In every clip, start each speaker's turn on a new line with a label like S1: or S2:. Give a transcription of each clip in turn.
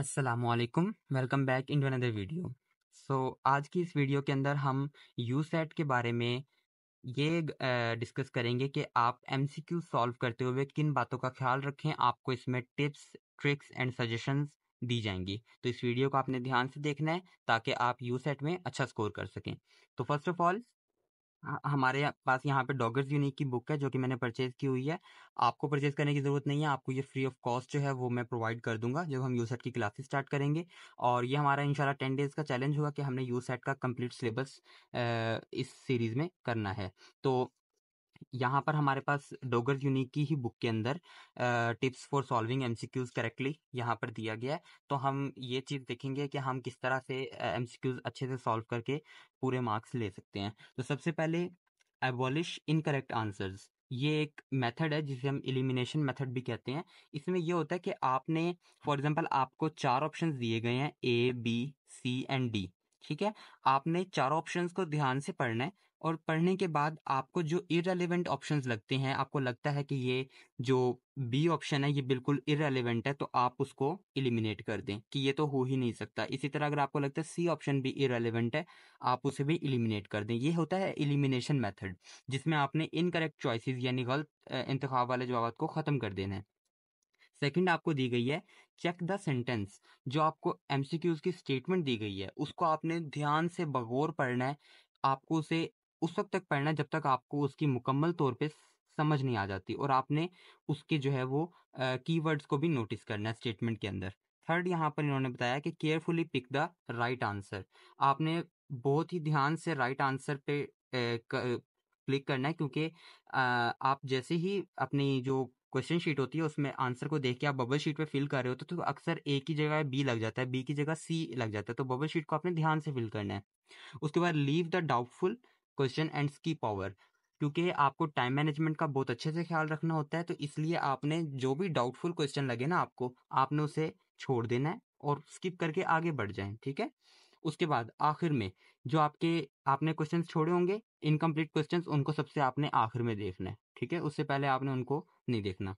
S1: असलकुम welcome back into another video so आज की इस वीडियो के अंदर हम यू सेट के बारे में ये डिस्कस करेंगे कि आप एम सी क्यू सॉल्व करते हुए किन बातों का ख्याल रखें आपको इसमें टिप्स ट्रिक्स एंड सजेशंस दी जाएंगी तो इस वीडियो को आपने ध्यान से देखना है ताकि आप यू सेट में अच्छा स्कोर कर सकें तो फर्स्ट ऑफ ऑल हमारे पास यहाँ पे डॉगर्स यूनिक की बुक है जो कि मैंने परचेज की हुई है आपको परचेज करने की ज़रूरत नहीं है आपको ये फ्री ऑफ कॉस्ट जो है वो मैं प्रोवाइड कर दूंगा जब हम यू सेट की क्लासेस स्टार्ट करेंगे और ये हमारा इंशाल्लाह टेन डेज़ का चैलेंज हुआ कि हमने यू सेट का कंप्लीट सिलेबस इस सीरीज़ में करना है तो यहाँ पर हमारे पास डोगर यूनिक की ही बुक के अंदर tips for solving MCQs correctly यहाँ पर दिया गया है तो हम ये चीज़ देखेंगे कि हम किस तरह से एमसीक्यूज अच्छे से सॉल्व करके पूरे मार्क्स ले सकते हैं तो सबसे पहले एबॉलिश इनकरेक्ट आंसर्स ये एक मेथड है जिसे हम एलिमिनेशन मेथड भी कहते हैं इसमें यह होता है कि आपने फॉर एग्जांपल आपको चार ऑप्शंस दिए गए हैं A B C and D ठीक है आपने चार ऑप्शंस को ध्यान से पढ़ना है और पढ़ने के बाद आपको जो इरेलीवेंट ऑप्शन लगते हैं आपको लगता है कि ये जो बी ऑप्शन है ये बिल्कुल इरेलीवेंट है तो आप उसको इलिमिनेट कर दें कि ये तो हो ही नहीं सकता इसी तरह अगर आपको लगता है सी ऑप्शन भी इरेलीवेंट है आप उसे भी इलिमिनेट कर दें ये होता है इलिमिनेशन मेथड जिसमें आपने इनकरेक्ट चॉइसिस यानी गलत इंतखा वाले जवाब को ख़त्म कर देना है सेकेंड आपको दी गई है चेक द सेंटेंस जो आपको एमसीक्यूज की स्टेटमेंट दी गई है उसको आपने ध्यान से बगौर पढ़ना है आपको उसे उस वक्त तक पढ़ना जब तक आपको उसकी मुकम्मल तौर पे समझ नहीं आ जाती और आपने उसके जो है वो कीवर्ड्स को भी नोटिस करना है स्टेटमेंट के अंदर थर्ड यहाँ पर इन्होंने बताया कि carefully pick the right answer आपने बहुत ही ध्यान से राइट right आंसर पे क्लिक करना है क्योंकि आप जैसे ही अपनी जो क्वेश्चन शीट होती है उसमें आंसर को देख के आप बबल शीट पे फिल कर रहे होते तो अक्सर ए की जगह बी लग जाता है बी की जगह सी लग जाता है तो बबल शीट को आपने ध्यान से फिल करना है उसके बाद leave the doubtful question and की पावर क्योंकि आपको टाइम मैनेजमेंट का बहुत अच्छे से ख्याल रखना होता है तो इसलिए आपने जो भी डाउटफुल क्वेश्चन लगे ना आपको आपने उसे छोड़ देना है और स्किप करके आगे बढ़ जाएं ठीक है उसके बाद आखिर में जो आपके आपने क्वेश्चन छोड़े होंगे इनकम्प्लीट क्वेश्चन उनको सबसे आपने आखिर में देखना है ठीक है उससे पहले आपने उनको नहीं देखना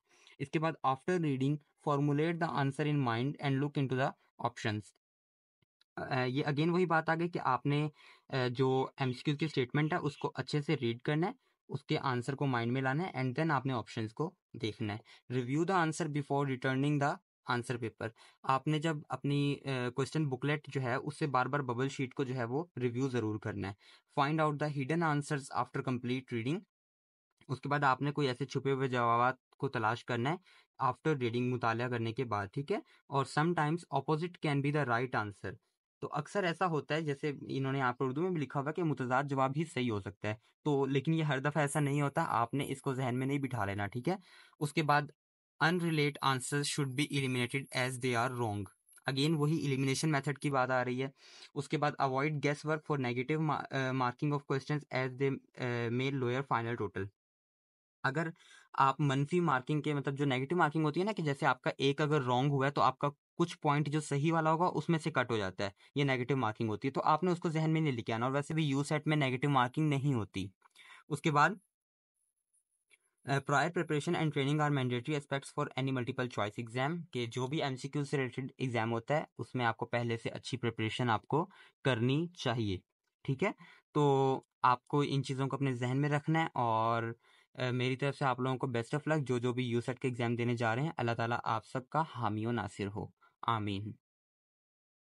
S1: इसके बाद after reading formulate the answer in mind and look into the option ये अगेन वही बात आ गई कि आपने जो एम की स्टेटमेंट है उसको अच्छे से रीड करना है उसके आंसर को माइंड में लाना है एंड देन आपने ऑप्शंस को देखना है review the answer before returning the answer paper आपने जब अपनी क्वेश्चन uh, बुकलेट जो है उससे बार बार बबल शीट को जो है वो रिव्यू ज़रूर करना है find out the hidden answer after complete reading उसके बाद आपने कोई ऐसे छुपे हुए जवाब को तलाश करना है आफ्टर रीडिंग मुताल करने के बाद ठीक है और sometimes opposite can be the right answer तो अक्सर ऐसा होता है जैसे इन्होंने यहाँ पर उर्दू में भी लिखा हुआ कि मुतजाद जवाब ही सही हो सकता है तो लेकिन ये हर दफ़ा ऐसा नहीं होता आपने इसको जहन में नहीं बिठा लेना ठीक है उसके बाद unrelated answer should be eliminated as they are wrong again वही एलिमिनेशन मेथड की बात आ रही है उसके बाद avoid guess work for negative marking of question as they may lower final total अगर आप मनफी मार्किंग के मतलब जो नेगेटिव मार्किंग होती है ना कि जैसे आपका एक अगर रॉन्ग हुआ है तो आपका कुछ पॉइंट जो सही वाला होगा उसमें से कट हो जाता है ये नेगेटिव मार्किंग होती है तो आपने उसको जहन में नहीं लिखे आना और वैसे भी यू सेट में नेगेटिव मार्किंग नहीं होती उसके बाद prior preparation and training are mandatory aspects for any multiple choice exam के जो भी एमसीक्यू से रिलेटेड एग्जाम होता है उसमें आपको पहले से अच्छी प्रिपरेशन आपको करनी चाहिए ठीक है तो आपको इन चीज़ों को अपने जहन में रखना है और मेरी तरफ से आप लोगों को बेस्ट ऑफ लक जो जो भी यू के एग्जाम देने जा रहे हैं अल्लाह ताला आप सबका हामी नासिर हो आमीन